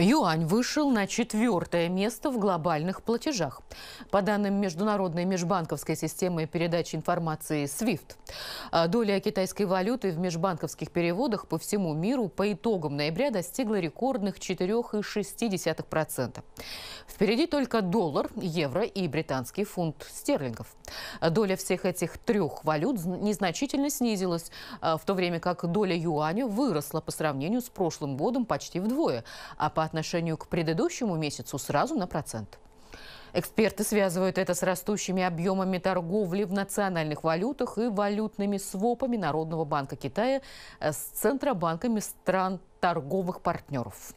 Юань вышел на четвертое место в глобальных платежах. По данным Международной межбанковской системы передачи информации SWIFT, э, доля китайской валюты в межбанковских переводах по всему миру по итогам ноября достигла рекордных 4,6%. Впереди только доллар, евро и британский фунт стерлингов. Доля всех этих трех валют незначительно снизилась, а, в то время как доля юаня выросла по сравнению с прошлым годом почти вдвое, а по отношению к предыдущему месяцу сразу на процент. Эксперты связывают это с растущими объемами торговли в национальных валютах и валютными свопами Народного банка Китая э, с центробанками стран торговых партнеров.